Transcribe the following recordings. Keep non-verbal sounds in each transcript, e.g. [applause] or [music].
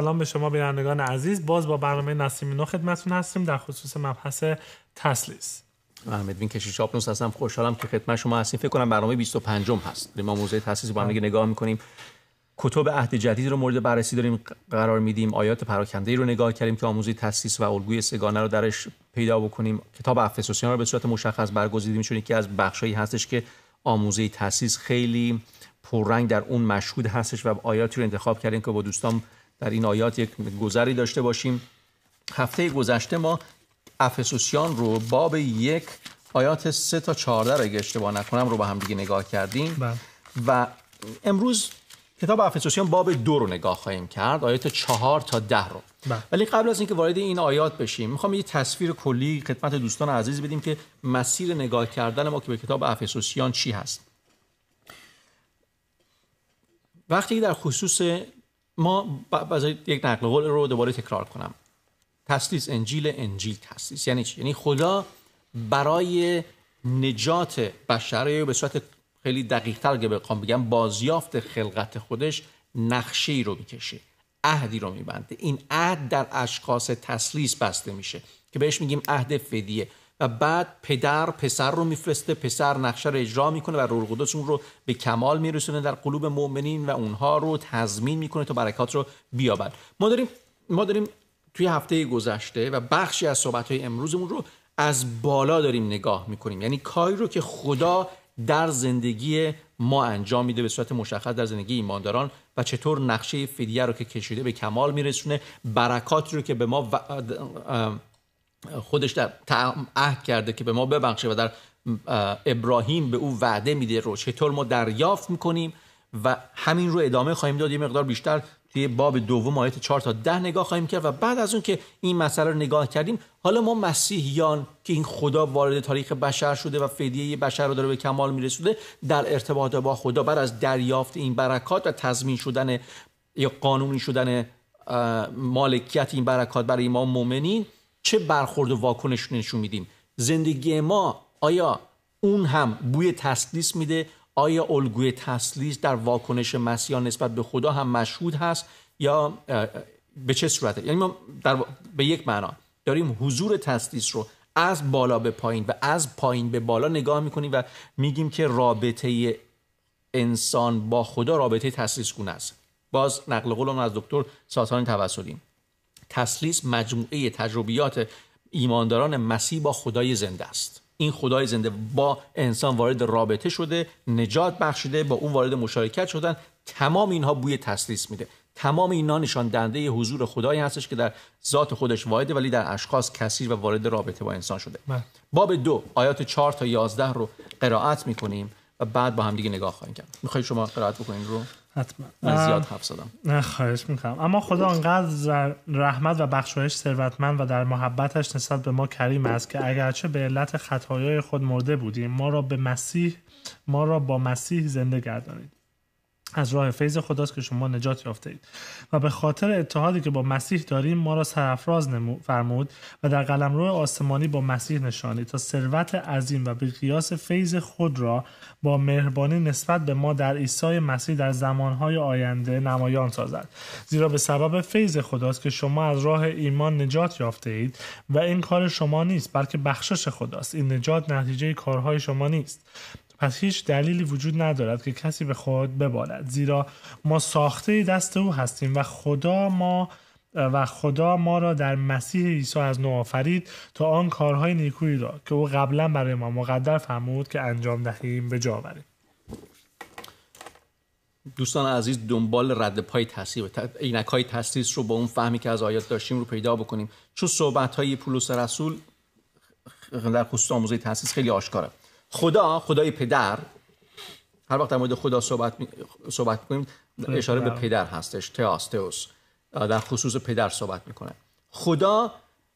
سلام به شما بینندگان عزیز باز با برنامه نسیم نو خدمتتون هستیم در خصوص مبحث تسلیس من ادوین کشیش آپنوس هستم خوشحالم که خدمت شما هستیم فکر کنم برنامه 25 م هست ما موزه تاسیس با هم نگاه میکنیم کتب عهد جدید رو مورد بررسی داریم قرار میدیم آیات پراکنده ای رو نگاه کردیم که آموزه تاسیس و الگوی سگانه رو درش پیدا بکنیم کتاب افسوسیان رو به صورت مشخص برگزیدیم چون یکی از بخشایی هستش که آموزه تاسیس خیلی پررنگ در اون مشهود هستش و آیاتی رو انتخاب کردیم که با دوستان در این آیات یک گذری داشته باشیم هفته گذشته ما افسوسیان رو باب یک آیات سه تا 14 را اگه اشتباه نکنم رو با هم دیگه نگاه کردیم بله. و امروز کتاب افسوسیان باب دو رو نگاه خواهیم کرد آیات چهار تا ده رو بله. ولی قبل از اینکه وارد این آیات بشیم میخوام یه تصویر کلی خدمت دوستان عزیز بدیم که مسیر نگاه کردن ما که به کتاب افسوسیان چی هست وقتی که در خصوص ما یک نقل قول رو دوباره تکرار کنم تسلیس انجیل انجیل تسلیس یعنی چی یعنی خدا برای نجات بشر به صورت خیلی دقیق تر که بخوام بگم بازیافت خلقت خودش نقشه رو میکشه عهدی رو میبنده این عهد در اشخاص تسلیس بسته میشه که بهش میگیم عهد فدیه و بعد پدر پسر رو میفرسته پسر نقشه رو اجرا میکنه و روح اون رو به کمال میرسونه در قلوب مؤمنین و اونها رو تضمین میکنه تا برکات رو بیابد ما داریم ما داریم توی هفته گذشته و بخشی از صحبت های امروزمون رو از بالا داریم نگاه میکنیم یعنی کاری رو که خدا در زندگی ما انجام میده به صورت مشخص در زندگی ایمانداران و چطور نقشه فدیه رو که کشیده به کمال میرسونه برکاتی رو که به ما خودش در عهد کرده که به ما ببخشه و در ابراهیم به او وعده میده رو چطور ما دریافت میکنیم و همین رو ادامه خواهیم داد یه مقدار بیشتر توی باب دوم آیت 4 تا 10 نگاه خواهیم کرد و بعد از اون که این مسئله رو نگاه کردیم حالا ما مسیحیان که این خدا وارد تاریخ بشر شده و فدیه بشر رو داره به کمال میرسوده در ارتباط با خدا بر از دریافت این برکات و تضمین شدن یا قانونی شدن مالکیت این برکات برای ما مؤمنین چه برخورد و واکنش نشون میدیم زندگی ما آیا اون هم بوی تسلیس میده آیا الگوی تسلیس در واکنش مسیح نسبت به خدا هم مشهود هست یا به چه صورته یعنی ما در به یک معنا داریم حضور تسلیس رو از بالا به پایین و از پایین به بالا نگاه میکنیم و میگیم که رابطه انسان با خدا رابطه تسلیس گونه است باز نقل قولم از دکتر ساسان توسلی تسلیس مجموعه تجربیات ایمانداران مسیح با خدای زنده است این خدای زنده با انسان وارد رابطه شده نجات بخشیده با اون وارد مشارکت شدن تمام اینها بوی تسلیس میده تمام اینا نشان دنده حضور خدایی هستش که در ذات خودش واحده ولی در اشخاص کثیر و وارد رابطه با انسان شده بله. باب دو آیات 4 تا 11 رو قرائت میکنیم و بعد با هم دیگه نگاه خواهیم کرد میخوای شما قرائت بکنین رو حتما زیاد حرف زدم نه خواهش میکنم اما خدا انقدر رحمت و بخشایش ثروتمند و در محبتش نسبت به ما کریم است که اگرچه به علت خطایای خود مرده بودیم ما را به مسیح ما را با مسیح زنده گردانید از راه فیض خداست که شما نجات یافته اید و به خاطر اتحادی که با مسیح داریم ما را سرافراز فرمود و در قلمرو آسمانی با مسیح نشانید تا ثروت عظیم و بیقیاس فیض خود را با مهربانی نسبت به ما در عیسی مسیح در زمانهای آینده نمایان سازد زیرا به سبب فیض خداست که شما از راه ایمان نجات یافته اید و این کار شما نیست بلکه بخشش خداست این نجات نتیجه کارهای شما نیست پس هیچ دلیلی وجود ندارد که کسی به خود ببالد زیرا ما ساخته دست او هستیم و خدا ما و خدا ما را در مسیح عیسی از نو آفرید تا آن کارهای نیکویی را که او قبلا برای ما مقدر فرمود که انجام دهیم به جا آوریم دوستان عزیز دنبال رد پای تصیب اینک های تسلیس رو با اون فهمی که از آیات داشتیم رو پیدا بکنیم چون صحبت های پولس رسول در خصوص آموزه تاسیس خیلی آشکاره خدا خدای پدر هر وقت در مورد خدا صحبت می... صحبت اشاره به پدر هستش تئاس تئوس در خصوص پدر صحبت میکنه خدا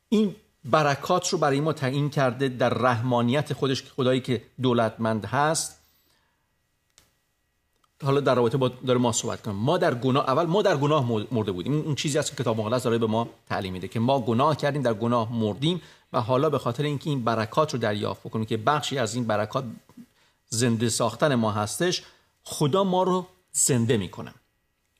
این برکات رو برای ما تعیین کرده در رحمانیت خودش که خدایی که دولتمند هست حالا در رابطه با داره ما صحبت کنه، ما در گناه اول ما در گناه مرده بودیم این چیزی است که کتاب مقدس داره به ما تعلیم میده که ما گناه کردیم در گناه مردیم و حالا به خاطر اینکه این برکات رو دریافت بکنیم که بخشی از این برکات زنده ساختن ما هستش خدا ما رو زنده میکنه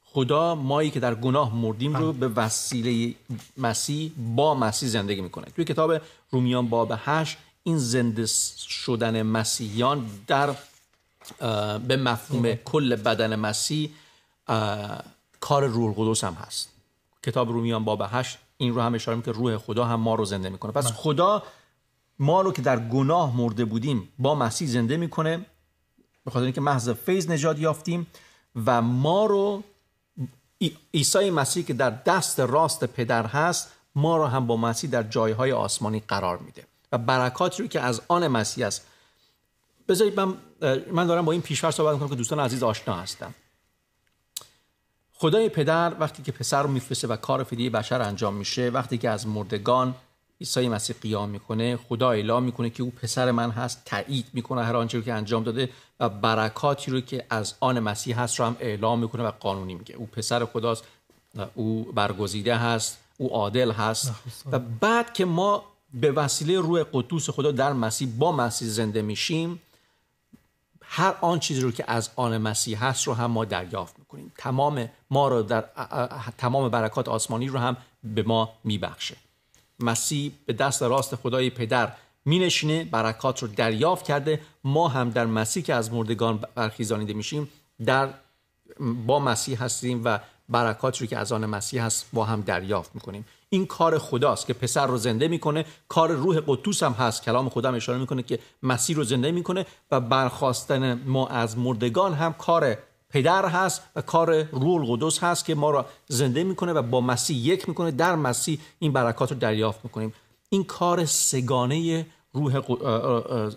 خدا مایی که در گناه مردیم رو به وسیله مسیح با مسیح زندگی میکنه توی کتاب رومیان باب 8 این زنده شدن مسیحیان در به مفهوم کل بدن مسیح کار روح القدس هم هست کتاب رومیان باب 8 این رو هم اشاره که روح خدا هم ما رو زنده میکنه پس بله. خدا ما رو که در گناه مرده بودیم با مسیح زنده میکنه به خاطر اینکه محض فیض نجات یافتیم و ما رو عیسی مسیح که در دست راست پدر هست ما رو هم با مسیح در جایهای آسمانی قرار میده و برکاتی رو که از آن مسیح است بذارید من من دارم با این پیش‌فرض صحبت میکنم که دوستان عزیز آشنا هستم خدای پدر وقتی که پسر رو میفرسته و کار فدیه بشر انجام میشه وقتی که از مردگان عیسی مسیح قیام میکنه خدا اعلام میکنه که او پسر من هست تایید میکنه هر آنچه رو که انجام داده و برکاتی رو که از آن مسیح هست رو هم اعلام میکنه و قانونی میگه او پسر خداست او برگزیده هست او عادل هست و بعد که ما به وسیله روح قدوس خدا در مسیح با مسیح زنده میشیم هر آن چیزی رو که از آن مسیح هست رو هم ما دریافت میکنیم تمام ما رو در تمام برکات آسمانی رو هم به ما میبخشه مسیح به دست راست خدای پدر مینشینه برکات رو دریافت کرده ما هم در مسیح که از مردگان برخیزانیده میشیم در با مسیح هستیم و برکاتی رو که از آن مسیح هست با هم دریافت میکنیم این کار خداست که پسر رو زنده میکنه کار روح قدوس هم هست کلام خدا اشاره میکنه که مسیح رو زنده میکنه و برخواستن ما از مردگان هم کار پدر هست و کار روح القدس هست که ما را زنده میکنه و با مسیح یک میکنه در مسیح این برکات رو دریافت میکنیم این کار سگانه روح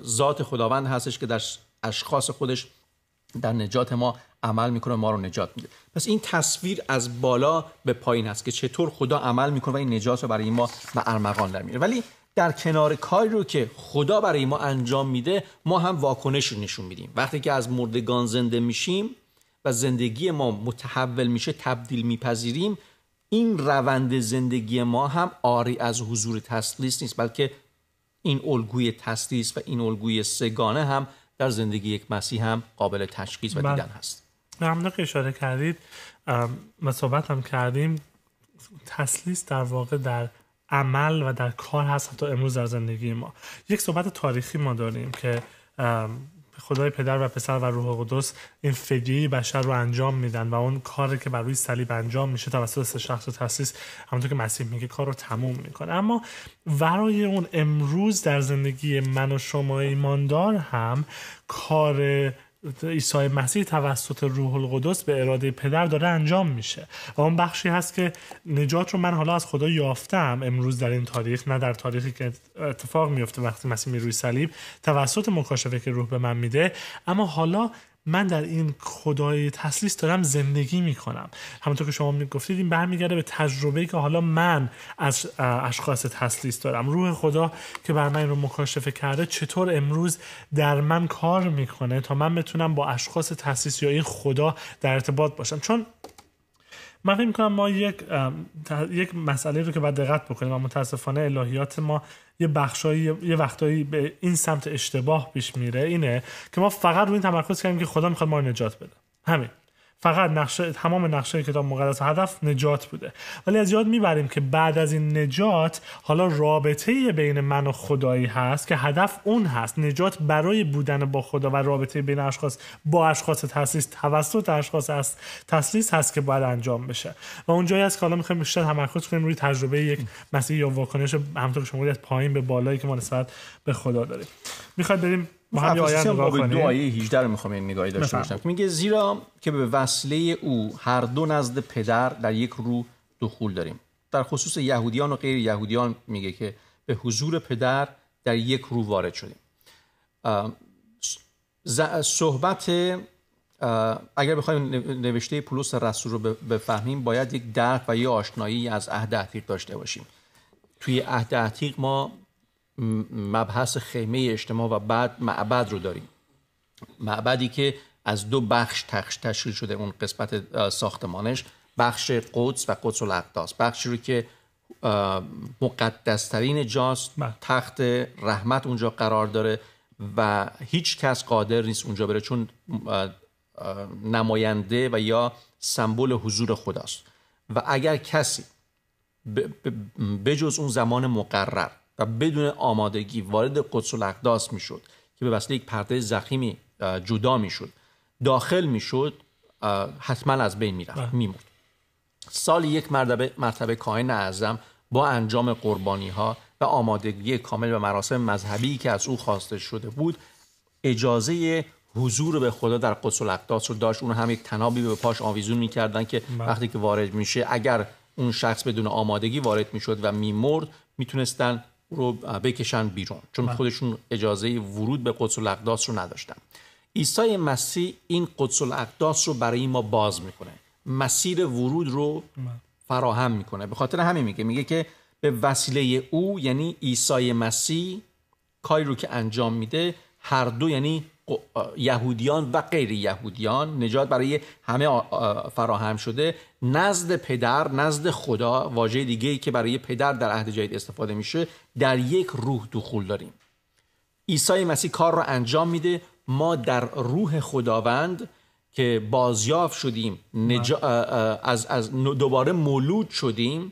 ذات خداوند هستش که در اشخاص خودش در نجات ما عمل میکنه ما رو نجات میده پس این تصویر از بالا به پایین هست که چطور خدا عمل میکنه و این نجات رو برای ما به ارمغان در میاره ولی در کنار کاری رو که خدا برای ما انجام میده ما هم واکنش رو نشون میدیم وقتی که از مردگان زنده میشیم و زندگی ما متحول میشه تبدیل میپذیریم این روند زندگی ما هم آری از حضور تسلیس نیست بلکه این الگوی تسلیس و این الگوی سگانه هم در زندگی یک مسیح هم قابل تشخیص و بله. دیدن هست همونطور که اشاره کردید و صحبت هم کردیم تسلیس در واقع در عمل و در کار هست حتی امروز در زندگی ما یک صحبت تاریخی ما داریم که خدای پدر و پسر و روح قدس این فدیه بشر رو انجام میدن و اون کاری که بر روی صلیب انجام میشه توسط سه شخص تاسیس همونطور که مسیح میگه کار رو تموم میکنه اما ورای اون امروز در زندگی من و شما ایماندار هم کار عیسی مسیح توسط روح القدس به اراده پدر داره انجام میشه و اون بخشی هست که نجات رو من حالا از خدا یافتم امروز در این تاریخ نه در تاریخی که اتفاق میفته وقتی مسیح می روی صلیب توسط مکاشفه که روح به من میده اما حالا من در این خدای تسلیس دارم زندگی میکنم همونطور که شما میگفتید این برمیگرده به تجربه که حالا من از اشخاص تسلیس دارم روح خدا که بر من این رو مکاشفه کرده چطور امروز در من کار میکنه تا من بتونم با اشخاص تسلیس یا این خدا در ارتباط باشم چون من فکر میکنم ما یک یک مسئله رو که باید دقت بکنیم و متاسفانه الهیات ما یه بخشایی یه وقتایی به این سمت اشتباه پیش میره اینه که ما فقط روی این تمرکز کردیم که خدا میخواد ما رو نجات بده همین فقط نقشه تمام نقشه کتاب مقدس هدف نجات بوده ولی از یاد میبریم که بعد از این نجات حالا رابطه بین من و خدایی هست که هدف اون هست نجات برای بودن با خدا و رابطه بین اشخاص با اشخاص تسلیس توسط اشخاص است تسلیس هست که باید انجام بشه و اون جایی است که حالا میخوایم بیشتر تمرکز کنیم روی تجربه یک مسیح یا واکنش همطور که شما از پایین به بالایی که ما نسبت به خدا داریم میخواد بریم ما هم آیه دو آیه 18 رو میخوام این نگاهی داشته باشم میگه زیرا که به وصله او هر دو نزد پدر در یک رو دخول داریم در خصوص یهودیان و غیر یهودیان میگه که به حضور پدر در یک رو وارد شدیم صحبت اگر بخوایم نوشته پولس رسول رو بفهمیم باید یک درک و یه آشنایی از عهد عتیق داشته باشیم توی عهد عتیق ما مبحث خیمه اجتماع و بعد معبد رو داریم معبدی که از دو بخش تشکیل شده اون قسمت ساختمانش بخش قدس و قدس الاقداس بخشی رو که مقدسترین جاست بله. تخت رحمت اونجا قرار داره و هیچ کس قادر نیست اونجا بره چون نماینده و یا سمبول حضور خداست و اگر کسی بجز اون زمان مقرر و بدون آمادگی وارد قدس می میشد که به وسیله یک پرده زخیمی جدا میشد داخل میشد حتما از بین میرفت بله. میمرد سال یک مرتبه مرتبه کاهن اعظم با انجام قربانی ها و آمادگی کامل و مراسم مذهبی که از او خواسته شده بود اجازه حضور به خدا در قدس الاقداس رو داشت اون هم یک تنابی به پاش آویزون میکردن که بله. وقتی که وارد میشه اگر اون شخص بدون آمادگی وارد میشد و میمرد میتونستن رو بکشن بیرون چون بله. خودشون اجازه ورود به قدس الاقداس رو نداشتن عیسی مسیح این قدس الاقداس رو برای ما باز میکنه مسیر ورود رو بله. فراهم میکنه به خاطر همین میگه میگه که به وسیله او یعنی عیسی مسیح کاری رو که انجام میده هر دو یعنی یهودیان و غیر یهودیان نجات برای همه فراهم شده نزد پدر نزد خدا واژه دیگه که برای پدر در عهد جدید استفاده میشه در یک روح دخول داریم عیسی مسیح کار را انجام میده ما در روح خداوند که بازیاف شدیم از... از دوباره مولود شدیم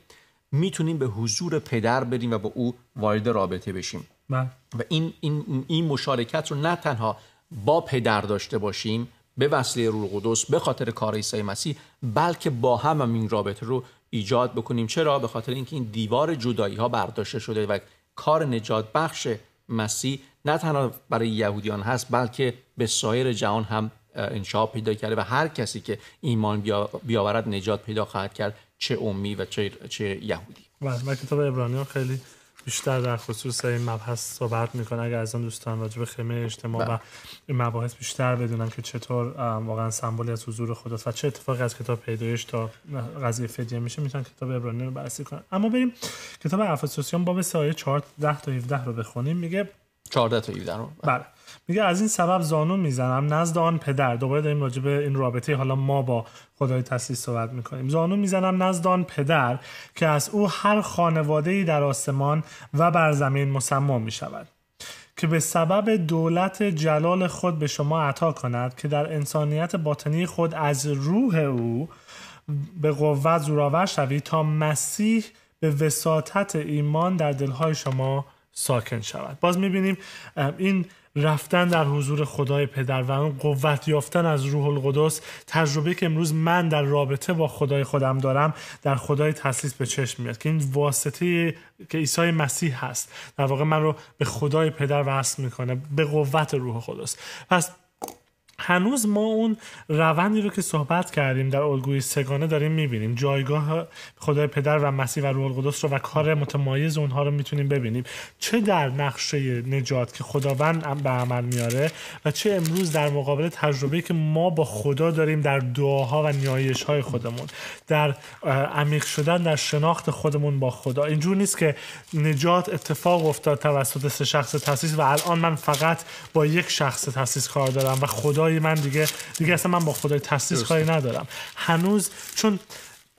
میتونیم به حضور پدر بریم و با او وارد رابطه بشیم بله. و این, این, این مشارکت رو نه تنها با پدر داشته باشیم به وسیله روح القدس به خاطر کار عیسی مسیح بلکه با هم, هم این رابطه رو ایجاد بکنیم چرا به خاطر اینکه این دیوار جدایی ها برداشته شده و کار نجات بخش مسیح نه تنها برای یهودیان هست بلکه به سایر جهان هم انشاء پیدا کرده و هر کسی که ایمان بیاورد نجات پیدا خواهد کرد چه امی و چه, چه یهودی و کتاب ابرانیان خیلی بیشتر در خصوص این مبحث صحبت میکنه اگر از آن دوستان راجع به خیمه اجتماع بله. و این مباحث بیشتر بدونن که چطور واقعا سمبولی از حضور خداست و چه اتفاقی از کتاب پیدایش تا قضیه فدیه میشه میتونن کتاب ابرانی رو بررسی کنن اما بریم کتاب افسوسیان باب سایه 4 10 تا 17 رو بخونیم میگه 14 تا 17 رو بله میگه از این سبب زانو میزنم نزد آن پدر دوباره داریم راجع این رابطه حالا ما با خدای تسلیس صحبت میکنیم زانو میزنم نزد آن پدر که از او هر خانواده در آسمان و بر زمین مسموم میشود که به سبب دولت جلال خود به شما عطا کند که در انسانیت باطنی خود از روح او به قوت زورآور شوید تا مسیح به وساطت ایمان در دلهای شما ساکن شود باز میبینیم این رفتن در حضور خدای پدر و اون قوت یافتن از روح القدس تجربه که امروز من در رابطه با خدای خودم دارم در خدای تسلیس به چشم میاد که این واسطه که عیسی مسیح هست در واقع من رو به خدای پدر وصل میکنه به قوت روح القدس پس هنوز ما اون روندی رو که صحبت کردیم در الگوی سگانه داریم میبینیم جایگاه خدای پدر و مسیح و روح القدس رو و کار متمایز اونها رو میتونیم ببینیم چه در نقشه نجات که خداوند به عمل میاره و چه امروز در مقابل تجربه که ما با خدا داریم در دعاها و نیایش های خودمون در عمیق شدن در شناخت خودمون با خدا اینجور نیست که نجات اتفاق افتاد توسط سه شخص تاسیس و الان من فقط با یک شخص تاسیس کار دارم و خدای من دیگه دیگه اصلا من با خدای تاسیس کاری ندارم هنوز چون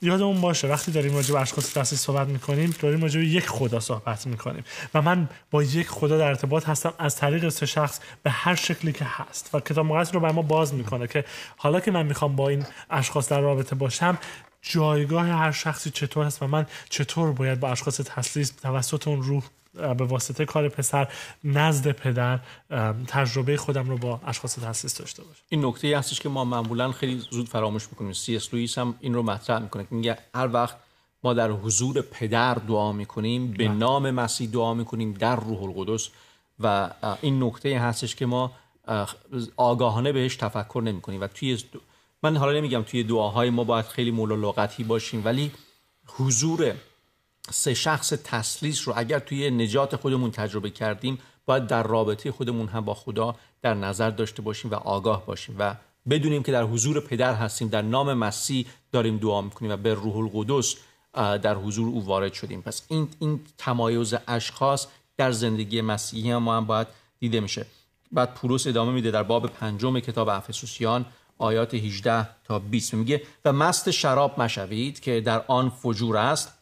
یادمون باشه وقتی داریم راجع به اشخاص تاسیس صحبت میکنیم داریم راجع به یک خدا صحبت میکنیم و من با یک خدا در ارتباط هستم از طریق سه شخص به هر شکلی که هست و کتاب مقدس رو به ما باز میکنه که حالا که من میخوام با این اشخاص در رابطه باشم جایگاه هر شخصی چطور هست و من چطور باید با اشخاص تسلیس توسط اون روح به واسطه کار پسر نزد پدر تجربه خودم رو با اشخاص تاسیس داشته باشم این نکته هستش که ما معمولا خیلی زود فراموش میکنیم سی اس لوئیس هم این رو مطرح میکنه که میگه هر وقت ما در حضور پدر دعا میکنیم به بله. نام مسیح دعا میکنیم در روح القدس و این نکته هستش که ما آگاهانه بهش تفکر نمی و توی دو... من حالا نمیگم توی دعاهای ما باید خیلی مولا لغتی باشیم ولی حضور سه شخص تسلیس رو اگر توی نجات خودمون تجربه کردیم باید در رابطه خودمون هم با خدا در نظر داشته باشیم و آگاه باشیم و بدونیم که در حضور پدر هستیم در نام مسیح داریم دعا میکنیم و به روح القدس در حضور او وارد شدیم پس این این تمایز اشخاص در زندگی مسیحی هم ما هم باید دیده میشه بعد پولس ادامه میده در باب پنجم کتاب افسوسیان آیات 18 تا 20 میگه و مست شراب مشوید که در آن فجور است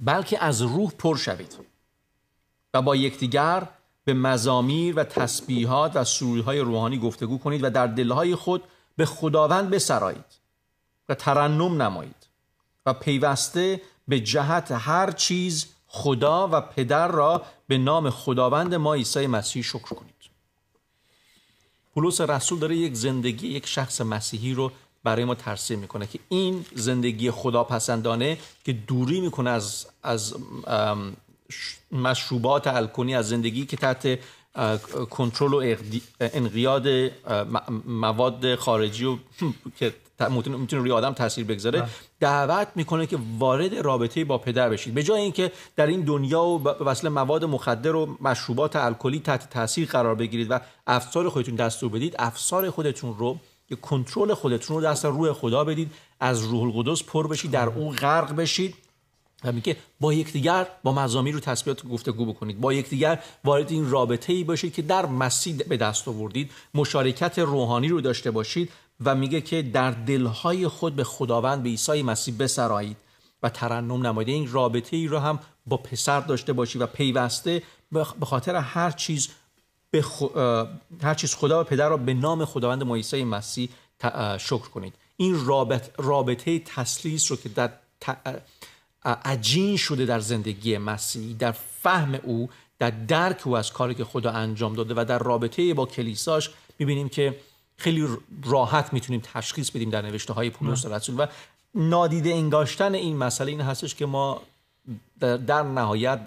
بلکه از روح پر شوید و با یکدیگر به مزامیر و تسبیحات و سرودهای روحانی گفتگو کنید و در دلهای خود به خداوند بسرایید و ترنم نمایید و پیوسته به جهت هر چیز خدا و پدر را به نام خداوند ما عیسی مسیح شکر کنید پولس رسول داره یک زندگی یک شخص مسیحی رو برای ما ترسیم میکنه که این زندگی خداپسندانه که دوری میکنه از, از مشروبات الکلی از زندگی که تحت کنترل و انقیاد مواد خارجی و [clears throat] که میتونه روی آدم تاثیر بگذاره بله. دعوت میکنه که وارد رابطه با پدر بشید به جای اینکه در این دنیا و وصل مواد مخدر و مشروبات الکلی تحت تاثیر قرار بگیرید و افسار خودتون دستور بدید افسار خودتون رو که کنترل خودتون رو دست روح خدا بدید از روح القدس پر بشید در او غرق بشید و میگه با یکدیگر با مزامیر رو تسبیحات گفتگو بکنید با یکدیگر وارد این رابطه ای باشید که در مسیح به دست آوردید مشارکت روحانی رو داشته باشید و میگه که در دلهای خود به خداوند به عیسی مسیح بسرایید و ترنم نمایید این رابطه ای رو هم با پسر داشته باشید و پیوسته به خاطر هر چیز به خو... هر چیز خدا و پدر را به نام خداوند مایسای مسیح شکر کنید این رابط... رابطه تسلیس رو که در ت... شده در زندگی مسیح در فهم او در درک او از کاری که خدا انجام داده و در رابطه با کلیساش میبینیم که خیلی راحت میتونیم تشخیص بدیم در نوشته های پولس رسول و نادیده انگاشتن این مسئله این هستش که ما در نهایت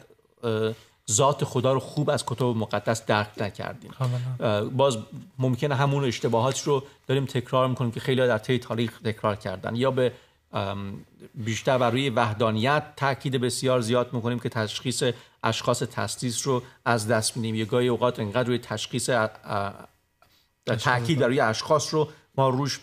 ذات خدا رو خوب از کتاب مقدس درک نکردیم خب، باز ممکنه همون اشتباهات رو داریم تکرار میکنیم که خیلی در طی تاریخ تکرار کردن یا به بیشتر بر روی وحدانیت تاکید بسیار زیاد میکنیم که تشخیص اشخاص تسلیس رو از دست میدیم یه گاهی اوقات انقدر روی تشخیص تاکید بر روی اشخاص رو ما روش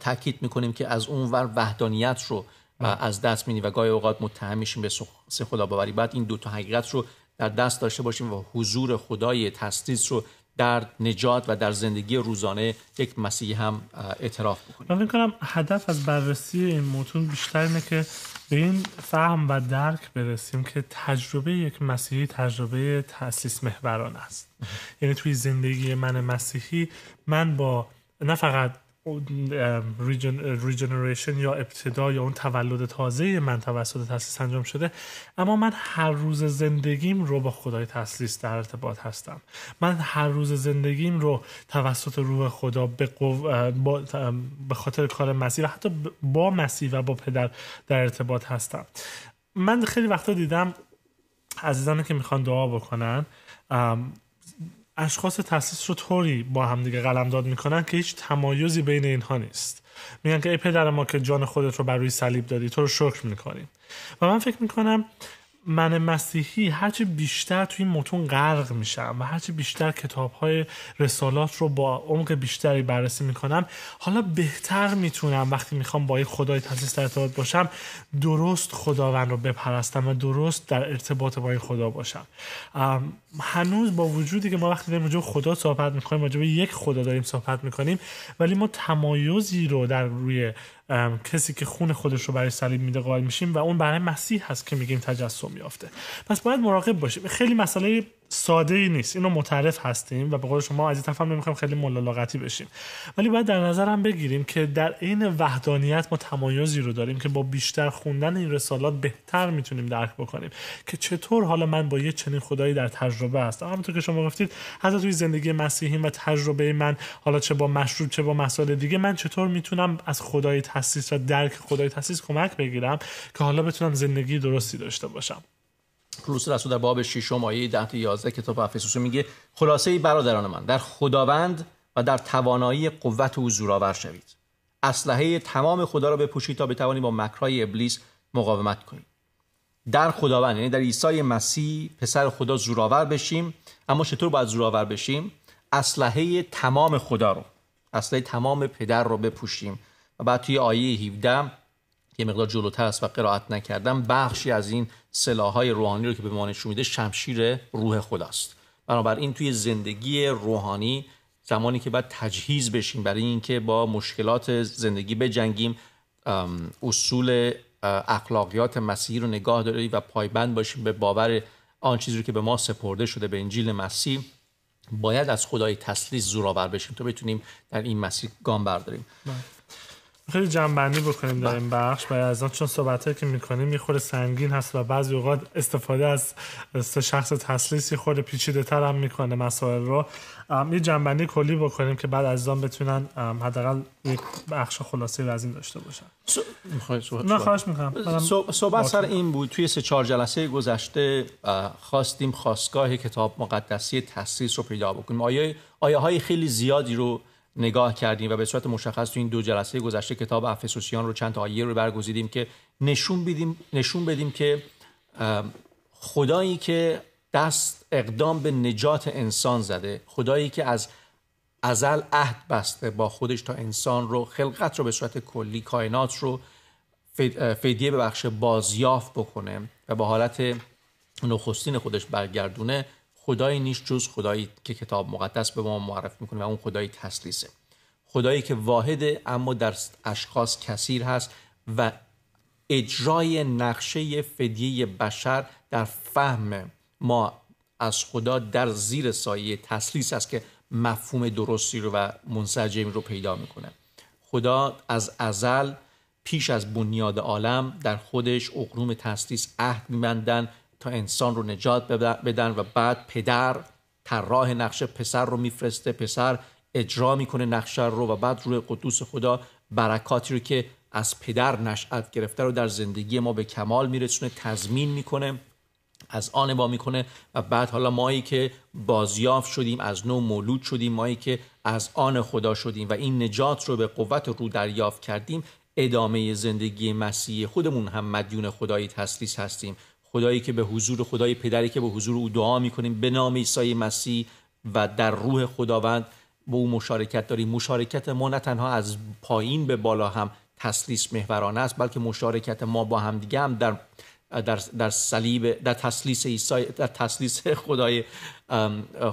تاکید میکنیم که از اون ور وحدانیت رو و از دست میدیم و گاهی اوقات متهم میشیم به سه خدا باوری بعد این دو تا حقیقت رو در دست داشته باشیم و حضور خدای تسلیس رو در نجات و در زندگی روزانه یک مسیحی هم اعتراف بکنیم من کنم هدف از بررسی این متون بیشتر اینه که به این فهم و درک برسیم که تجربه یک مسیحی تجربه تاسیس محوران است یعنی توی زندگی من مسیحی من با نه فقط ریجنریشن یا ابتدا یا اون تولد تازه من توسط تسلیس انجام شده اما من هر روز زندگیم رو با خدای تسلیس در ارتباط هستم من هر روز زندگیم رو توسط روح خدا به, خاطر کار مسیح و حتی با مسیح و با پدر در ارتباط هستم من خیلی وقتا دیدم عزیزانی که میخوان دعا بکنن اشخاص تاسیس رو طوری با همدیگه قلمداد میکنن که هیچ تمایزی بین اینها نیست میگن که ای پدر ما که جان خودت رو بر روی صلیب دادی تو رو شکر میکنیم و من فکر میکنم من مسیحی هرچی بیشتر توی این متون غرق میشم و هرچی بیشتر کتاب های رسالات رو با عمق بیشتری بررسی میکنم حالا بهتر میتونم وقتی میخوام با خدای تاسیس در ارتباط باشم درست خداوند رو بپرستم و درست در ارتباط با این خدا باشم هنوز با وجودی که ما وقتی داریم وجود خدا صحبت میکنیم وجود یک خدا داریم صحبت میکنیم ولی ما تمایزی رو در روی کسی که خون خودش رو برای صلیب میده قائل میشیم و اون برای مسیح هست که میگیم تجسم یافته پس باید مراقب باشیم خیلی مسئله ساده ای نیست اینو متعرف هستیم و به قول شما از این طرف هم نمیخوایم خیلی ملالاقتی بشیم ولی باید در نظر هم بگیریم که در عین وحدانیت ما تمایزی رو داریم که با بیشتر خوندن این رسالات بهتر میتونیم درک بکنیم که چطور حالا من با یه چنین خدایی در تجربه هستم همونطور که شما گفتید حتی توی زندگی مسیحیم و تجربه من حالا چه با مشروب چه با مسائل دیگه من چطور میتونم از خدای تاسیس و درک خدای تاسیس کمک بگیرم که حالا بتونم زندگی درستی داشته باشم پولس رسول در باب 6 آیه 10 تا 11 کتاب افسوس میگه خلاصه برادران من در خداوند و در توانایی قوت او زورآور شوید اسلحه تمام خدا را بپوشید تا بتوانید با مکرای ابلیس مقاومت کنید در خداوند یعنی در عیسی مسیح پسر خدا زورآور بشیم اما چطور باید زورآور بشیم اسلحه تمام خدا رو اسلحه تمام پدر رو بپوشیم و بعد توی آیه 17 که مقدار جلوتر است و قرائت نکردم بخشی از این سلاحهای روحانی رو که به ما نشون میده شمشیر روح خداست بنابراین توی زندگی روحانی زمانی که باید تجهیز بشیم برای اینکه با مشکلات زندگی بجنگیم اصول اخلاقیات مسیحی رو نگاه داریم و پایبند باشیم به باور آن چیزی رو که به ما سپرده شده به انجیل مسیح باید از خدای تسلیس زورآور بشیم تا بتونیم در این مسیر گام برداریم بله. خیلی جنبندی بکنیم در بله. این بخش برای از آن چون صحبت که میکنیم یه سنگین هست و بعضی اوقات استفاده از شخص تسلیسی خود پیچیده تر هم میکنه مسائل رو یه جنبندی کلی بکنیم که بعد از آن بتونن حداقل یک بخش خلاصه و از این داشته باشن نه خواهش میکنم صحبت سر این بود توی سه چهار جلسه گذشته خواستیم خواستگاه کتاب مقدسی تسلیس رو پیدا بکنیم آیه آیه های خیلی زیادی رو نگاه کردیم و به صورت مشخص تو این دو جلسه گذشته کتاب افسوسیان رو چند تا آیه رو برگزیدیم که نشون بدیم نشون بدیم که خدایی که دست اقدام به نجات انسان زده خدایی که از ازل عهد بسته با خودش تا انسان رو خلقت رو به صورت کلی کائنات رو فدیه به بازیافت بکنه و با حالت نخستین خودش برگردونه خدایی نیست جز خدایی که کتاب مقدس به ما معرف میکنه و اون خدای تسلیسه خدایی که واحده اما در اشخاص کثیر هست و اجرای نقشه فدیه بشر در فهم ما از خدا در زیر سایه تسلیس است که مفهوم درستی رو و منسجمی رو پیدا میکنه خدا از ازل پیش از بنیاد عالم در خودش اقروم تسلیس عهد میبندن تا انسان رو نجات بدن و بعد پدر طراح نقشه پسر رو میفرسته پسر اجرا میکنه نقشه رو و بعد روی قدوس خدا برکاتی رو که از پدر نشأت گرفته رو در زندگی ما به کمال میرسونه تضمین میکنه از آن با میکنه و بعد حالا مایی که بازیاف شدیم از نو مولود شدیم مایی که از آن خدا شدیم و این نجات رو به قوت رو دریافت کردیم ادامه زندگی مسیح خودمون هم مدیون خدایی تسلیس هستیم خدایی که به حضور خدای پدری که به حضور او دعا میکنیم به نام عیسی مسیح و در روح خداوند با او مشارکت داریم مشارکت ما نه تنها از پایین به بالا هم تسلیس محورانه است بلکه مشارکت ما با هم دیگه هم در در در صلیب در تسلیس عیسی در تسلیس خدای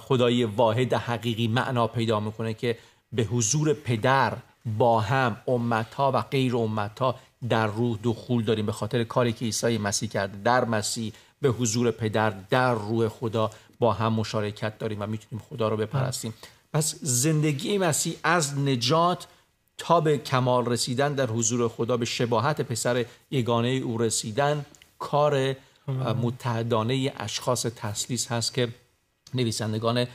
خدای واحد حقیقی معنا پیدا میکنه که به حضور پدر با هم امت ها و غیر امت در روح دخول داریم به خاطر کاری که عیسی مسیح کرد در مسیح به حضور پدر در روح خدا با هم مشارکت داریم و میتونیم خدا رو بپرستیم پس زندگی مسیح از نجات تا به کمال رسیدن در حضور خدا به شباهت پسر یگانه او رسیدن کار متحدانه اشخاص تسلیس هست که نویسندگان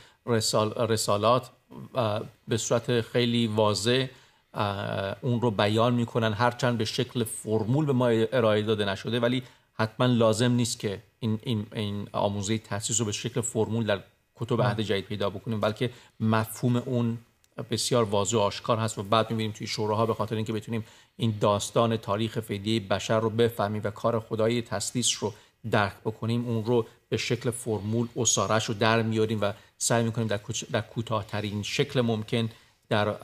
رسالات به صورت خیلی واضح اون رو بیان میکنن هرچند به شکل فرمول به ما ارائه داده نشده ولی حتما لازم نیست که این, این, این آموزه تاسیس رو به شکل فرمول در کتب عهد جدید پیدا بکنیم بلکه مفهوم اون بسیار واضح و آشکار هست و بعد میبینیم توی شوراها به خاطر اینکه بتونیم این داستان تاریخ فدیه بشر رو بفهمیم و کار خدای تسلیس رو درک بکنیم اون رو به شکل فرمول اسارش رو در میاریم و سعی میکنیم در, در کوتاهترین شکل ممکن در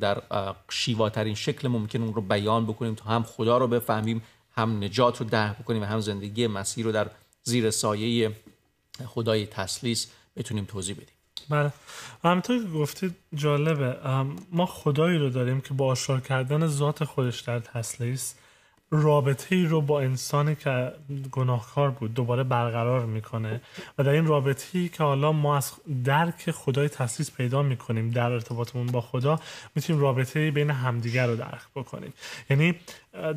در شیواترین شکل ممکن اون رو بیان بکنیم تا هم خدا رو بفهمیم هم نجات رو ده بکنیم و هم زندگی مسیر رو در زیر سایه خدای تسلیس بتونیم توضیح بدیم بله و همینطور گفتی جالبه ما خدایی رو داریم که با آشکار کردن ذات خودش در تسلیس رابطه ای رو با انسانی که گناهکار بود دوباره برقرار میکنه و در این رابطه ای که حالا ما از درک خدای تسلیس پیدا میکنیم در ارتباطمون با خدا میتونیم رابطه ای بین همدیگر رو درک بکنیم یعنی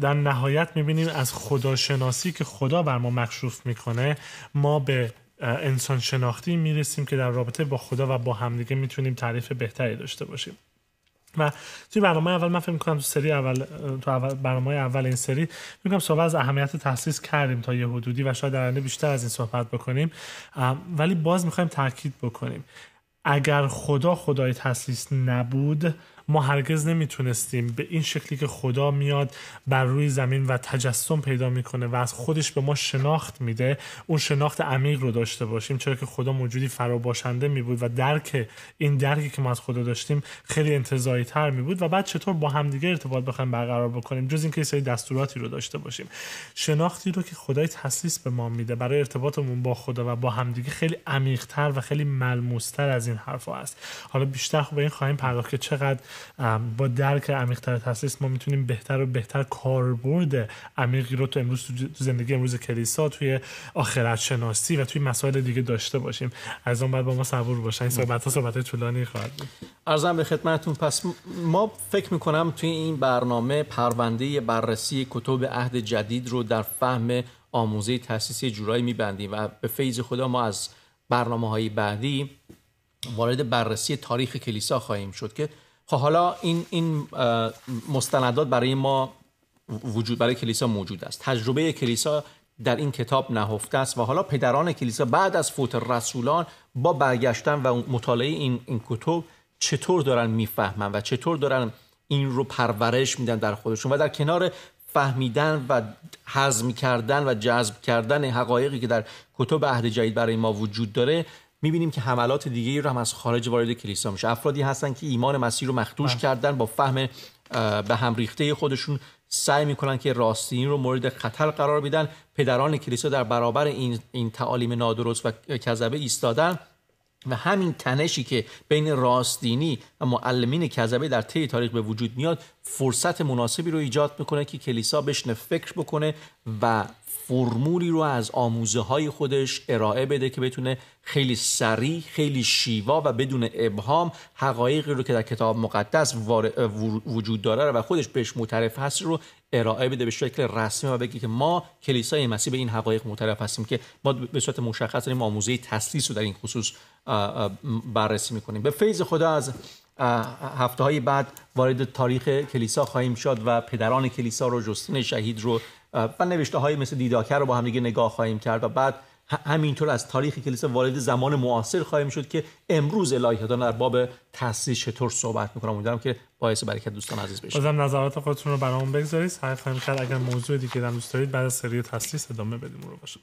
در نهایت میبینیم از خداشناسی که خدا بر ما مکشوف میکنه ما به انسان شناختی میرسیم که در رابطه با خدا و با همدیگه میتونیم تعریف بهتری داشته باشیم و توی برنامه اول من فکر می‌کنم تو سری اول تو اول برنامه اول این سری می‌گم صحبت از اهمیت تخصیص کردیم تا یه حدودی و شاید در بیشتر از این صحبت بکنیم ولی باز می‌خوایم تاکید بکنیم اگر خدا خدای تخصیص نبود ما هرگز نمیتونستیم به این شکلی که خدا میاد بر روی زمین و تجسم پیدا میکنه و از خودش به ما شناخت میده اون شناخت عمیق رو داشته باشیم چرا که خدا موجودی فراباشنده میبود و درک این درکی که ما از خدا داشتیم خیلی انتظایی تر میبود و بعد چطور با همدیگه ارتباط بخوایم برقرار بکنیم جز اینکه سری دستوراتی رو داشته باشیم شناختی رو که خدای تسلیس به ما میده برای ارتباطمون با خدا و با همدیگه خیلی تر و خیلی ملموستر از این حرفها است حالا بیشتر خب به این خواهیم پرداخت چقدر با درک عمیقتر تاسیس ما میتونیم بهتر و بهتر کاربرد عمیقی رو تو امروز تو زندگی امروز کلیسا توی آخرت شناسی و توی مسائل دیگه داشته باشیم از اون بعد با ما صبور باشن این صحبت ها صحبت طولانی خواهد بود ارزم به خدمتتون پس ما فکر می‌کنم توی این برنامه پرونده بررسی کتب عهد جدید رو در فهم آموزه تاسیسی جورایی می‌بندیم و به فیض خدا ما از برنامه های بعدی وارد بررسی تاریخ کلیسا خواهیم شد که خب حالا این این مستندات برای ما وجود برای کلیسا موجود است تجربه کلیسا در این کتاب نهفته است و حالا پدران کلیسا بعد از فوت رسولان با برگشتن و مطالعه این این کتب چطور دارن میفهمن و چطور دارن این رو پرورش میدن در خودشون و در کنار فهمیدن و هضم کردن و جذب کردن حقایقی که در کتب عهد جدید برای ما وجود داره میبینیم که حملات دیگه رو هم از خارج وارد کلیسا میشه افرادی هستند که ایمان مسیح رو مخدوش بله. کردن با فهم به هم ریخته خودشون سعی میکنن که راستین رو مورد خطر قرار بدن پدران کلیسا در برابر این, این تعالیم نادرست و کذبه ایستادن و همین تنشی که بین راستینی و معلمین کذبه در طی تاریخ به وجود میاد فرصت مناسبی رو ایجاد میکنه که کلیسا بشنه فکر بکنه و فرمولی رو از آموزه های خودش ارائه بده که بتونه خیلی سریع خیلی شیوا و بدون ابهام حقایقی رو که در کتاب مقدس وجود داره و خودش بهش معترف هست رو ارائه بده به شکل رسمی و بگی که ما کلیسای مسیح به این حقایق معترف هستیم که ما به صورت مشخص داریم آموزه تسلیس رو در این خصوص بررسی میکنیم به فیض خدا از هفته های بعد وارد تاریخ کلیسا خواهیم شد و پدران کلیسا رو جستین شهید رو و نوشته های مثل دیداکر رو با هم دیگه نگاه خواهیم کرد و بعد همینطور از تاریخ کلیسا وارد زمان معاصر خواهیم شد که امروز الهیاتان در باب تاسیس چطور صحبت میکنم امیدوارم که باعث برکت دوستان عزیز بشه بازم نظرات خودتون رو برامون بگذارید سعی خواهیم اگر موضوع دیگه هم دوست دارید بعد از سری تاسیس ادامه بدیم رو باشه